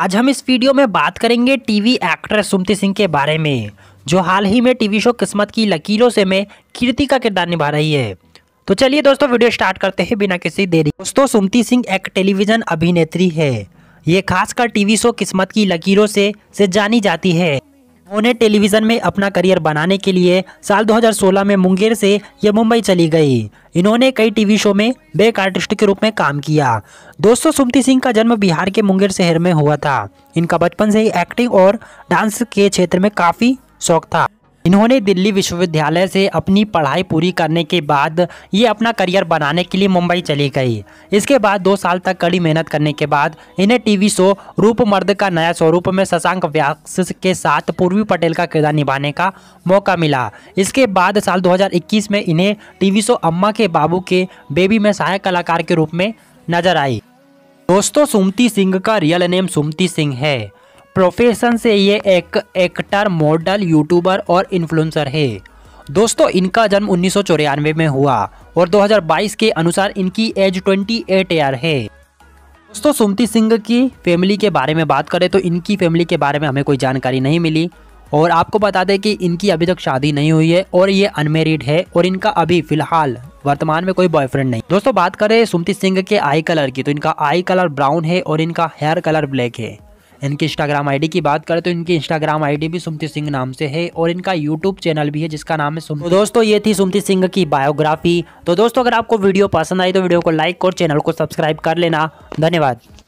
आज हम इस वीडियो में बात करेंगे टीवी एक्ट्रेस सुमती सिंह के बारे में जो हाल ही में टीवी शो किस्मत की लकीरों से में कीर्ति का किरदार निभा रही है तो चलिए दोस्तों वीडियो स्टार्ट करते हैं बिना किसी देरी दोस्तों सुमती सिंह एक टेलीविजन अभिनेत्री है ये खासकर टीवी शो किस्मत की लकीरों से से जानी जाती है उन्होंने टेलीविज़न में अपना करियर बनाने के लिए साल 2016 में मुंगेर से ये मुंबई चली गई इन्होंने कई टीवी शो में बेक आर्टिस्ट के रूप में काम किया दोस्तों सुमती सिंह का जन्म बिहार के मुंगेर शहर में हुआ था इनका बचपन से ही एक्टिंग और डांस के क्षेत्र में काफ़ी शौक था इन्होंने दिल्ली विश्वविद्यालय से अपनी पढ़ाई पूरी करने के बाद ये अपना करियर बनाने के लिए मुंबई चली गई इसके बाद दो साल तक कड़ी मेहनत करने के बाद इन्हें टीवी शो रूप मर्द का नया स्वरूप में शशांक व्यास के साथ पूर्वी पटेल का किरदार निभाने का मौका मिला इसके बाद साल 2021 में इन्हें टीवी शो अम्मा के बाबू के बेबी में सहायक कलाकार के रूप में नजर आई दोस्तों सुमति सिंह का रियल नेम सुमति सिंह है प्रोफेशन से ये एक एक्टर मॉडल यूट्यूबर और इन्फ्लुएंसर है दोस्तों इनका जन्म उन्नीस में हुआ और 2022 के अनुसार इनकी एज 28 ईयर है दोस्तों सुमती सिंह की फैमिली के बारे में बात करें तो इनकी फैमिली के बारे में हमें कोई जानकारी नहीं मिली और आपको बता दें कि इनकी अभी तक शादी नहीं हुई है और ये अनमेरिड है और इनका अभी फिलहाल वर्तमान में कोई बॉयफ्रेंड नहीं दोस्तों बात करें सुमती सिंह के आई कलर की तो इनका आई कलर ब्राउन है और इनका हेयर कलर ब्लैक है इनकी इंस्टाग्राम आईडी की बात करें तो इनकी इंस्टाग्राम आईडी भी सुमती सिंह नाम से है और इनका यूट्यूब चैनल भी है जिसका नाम है सुम तो दोस्तों ये थी सुमती सिंह की बायोग्राफी तो दोस्तों अगर आपको वीडियो पसंद आई तो वीडियो को लाइक और चैनल को सब्सक्राइब कर लेना धन्यवाद